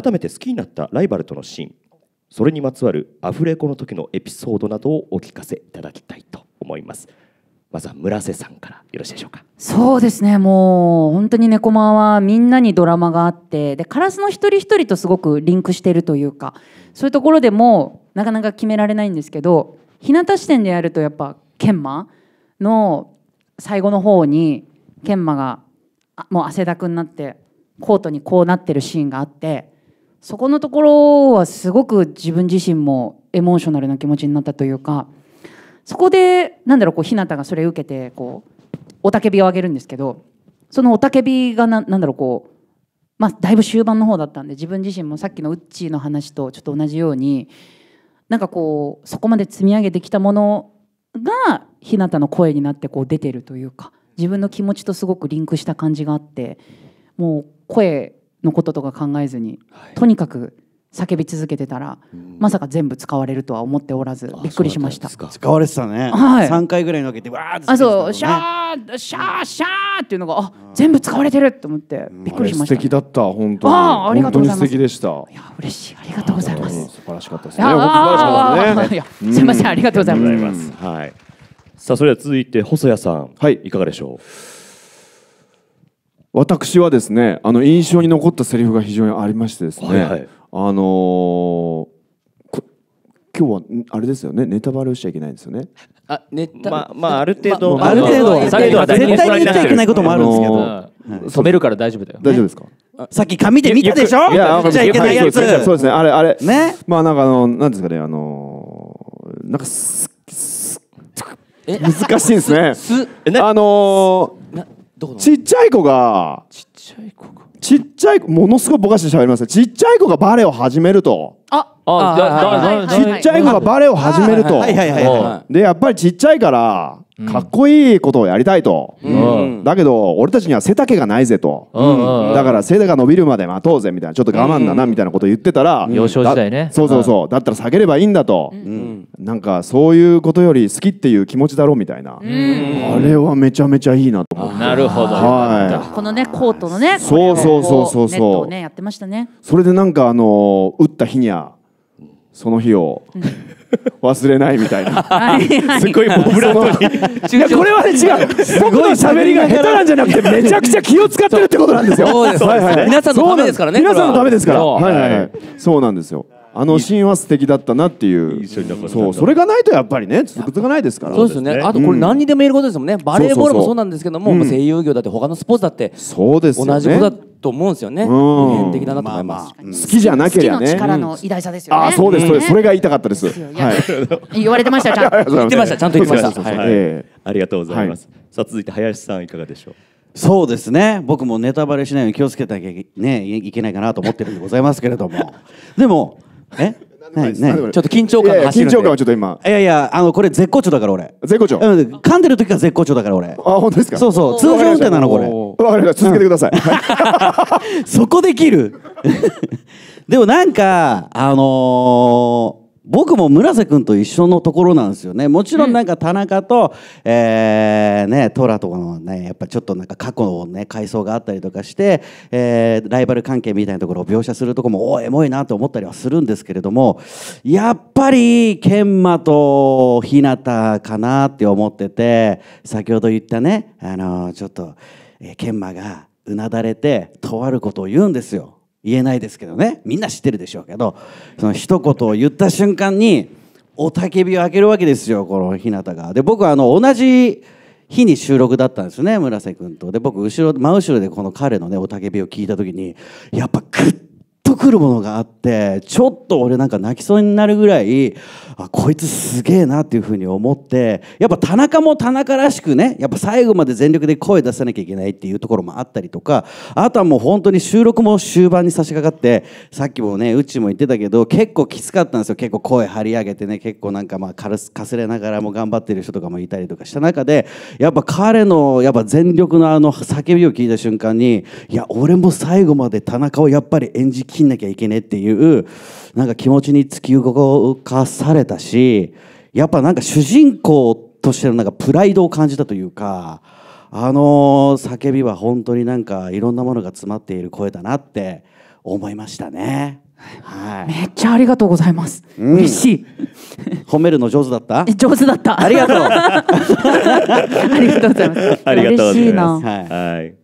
改めて好きになったライバルとのシーンそれにまつわるアフレコの時のエピソードなどをお聞かせいただきたいと思いますまずは村瀬さんからよろしいでしょうかそうですねもう本当に猫まはみんなにドラマがあってでカラスの一人一人とすごくリンクしているというかそういうところでもなかなか決められないんですけど日向視点でやるとやっぱ研磨の最後の方に研磨がもう汗だくになってコートにこうなってるシーンがあってそこのところはすごく自分自身もエモーショナルな気持ちになったというかそこでなんだろうこう日向がそれを受けてこう雄たけびを上げるんですけどその雄たけびがななんだろうこう、まあ、だいぶ終盤の方だったんで自分自身もさっきのウッチーの話とちょっと同じようになんかこうそこまで積み上げてきたものが日向の声になってこう出てるというか自分の気持ちとすごくリンクした感じがあってもう声のこととか考えずに、はい、とにかく叫び続けてたら、うん、まさか全部使われるとは思っておらずびっくりしました使われてたね、はい、3回ぐらいにけてわーって、ね、あそうシャーシャーシャーっていうのがあ全部使われてると思ってびっくりしました、ね、素敵だった本当にあありがとうございます素敵でしたいや嬉しいありがとうございます素晴らしかったですね素晴らすねすみませんありがとうございます、はいさあそれでは続いて細谷さん、はい、いかがでしょう私はですねあの印象に残ったセリフが非常にありましてですね、はいはい、あのー今日はあれですよねネタバレをしちゃいけないんですよね。あネタまあまあある程度、まあ、ある程度絶対に言っちゃいけないこともあるんですけど、止めるから大丈夫だよ。大丈夫ですか。さっき紙で見たでしょ。いやじゃいけないやつ。そうですねあれあれねまあなんかあのなんですかねあのなんか難しいですね。すあのー。ちっちゃい子がちっちゃい子がちっちゃい子ものすごいぼかしてしゃべりますちっちゃい子がバレエを始めるとああちっちゃい子がバレエを始めるとでやっぱりちっちゃいからかっこいいことをやりたいと、だけど俺たちには背丈がないぜと、だから背が伸びるまで待とうぜみたいなちょっと我慢だなみたいなこと言ってたら、幼少時代ねそうそうそう、だったら下げればいいんだと、うなんかそういうことより好きっていう気持ちだろみたいな、あれはめちゃめちゃいいなと思ってなるほど、はい、このねコートのねそうそうそうそうそうねやってましたねそれでなんかあの打った日にはその日を、忘れないみたいな すごいボブラートに いやこれは違う僕の喋りが下手なんじゃなくてめちゃくちゃ気を使ってるってことなんですよそうです。皆さんのためですからね皆さんのためですからはいはい、はい、そうなんですよあのシーンは素敵だったなっていうそうそれがないとやっぱりね続かないですからそうですねあとこれ何にでも言えることですもんね、バレーボールもそうなんですけども声優業だって他のスポーツだってそうです同じことだと思うんですよね。普遍的だなと思います。好きじゃなければね。力の偉大さですよあ、そうですそうです。それが言いたかったです。言われてましたちゃんと。言ってましたちゃんと言ってました。ありがとうございます。さあ続いて林さんいかがでしょう。そうですね僕もネタバレしないように気をつけなきゃ、ね、いけないかなと思ってるんでございますけれども でもえはいちょっと緊張感が走るんで緊張感はちょっと今いやいやあのこれ絶好調だから俺絶好調、うん、噛んでる時が絶好調だから俺あ本当ですかそうそう通常運転なのこれわかりました続けてください、そこできる でもなんかあのー僕も村瀬君と一緒のところなんですよねもちろんなんか田中と、うん、えー、ねトラとかのねやっぱちょっとなんか過去のね回想があったりとかして、えー、ライバル関係みたいなところを描写するとこもおエモいなと思ったりはするんですけれどもやっぱり研磨と日向かなって思ってて先ほど言ったねあのちょっと、え研磨がうなだれてとあることを言うんですよ。言えないですけどねみんな知ってるでしょうけどその一言を言った瞬間に雄たけびを上げるわけですよこの日向が。で僕はあの同じ日に収録だったんですね村瀬君と。で僕後ろ真後ろでこの彼のね雄たけびを聞いた時にやっぱグッとくるものがあってちょっと俺なんか泣きそうになるぐらいあこいつすげえなっていうふうに思ってやっぱ田中も田中らしくねやっぱ最後まで全力で声出さなきゃいけないっていうところもあったりとかあとはもう本当に収録も終盤に差し掛かってさっきもねうちも言ってたけど結構きつかったんですよ結構声張り上げてね結構なんかまあかすかすれながらも頑張ってる人とかもいたりとかした中でやっぱ彼のやっぱ全力のあの叫びを聞いた瞬間にいや俺も最後まで田中をやっぱり演じきんなきゃいけねえっていうなんか気持ちに突き動かされたしやっぱなんか主人公としてのなんかプライドを感じたというかあの叫びは本当になんかいろんなものが詰まっている声だなって思いましたね。はい、めっちゃありがとうございます。うん、嬉しい。褒めるの上手だった？上手だった。ありがとう。ありがとうございます。嬉しいな。はい。はい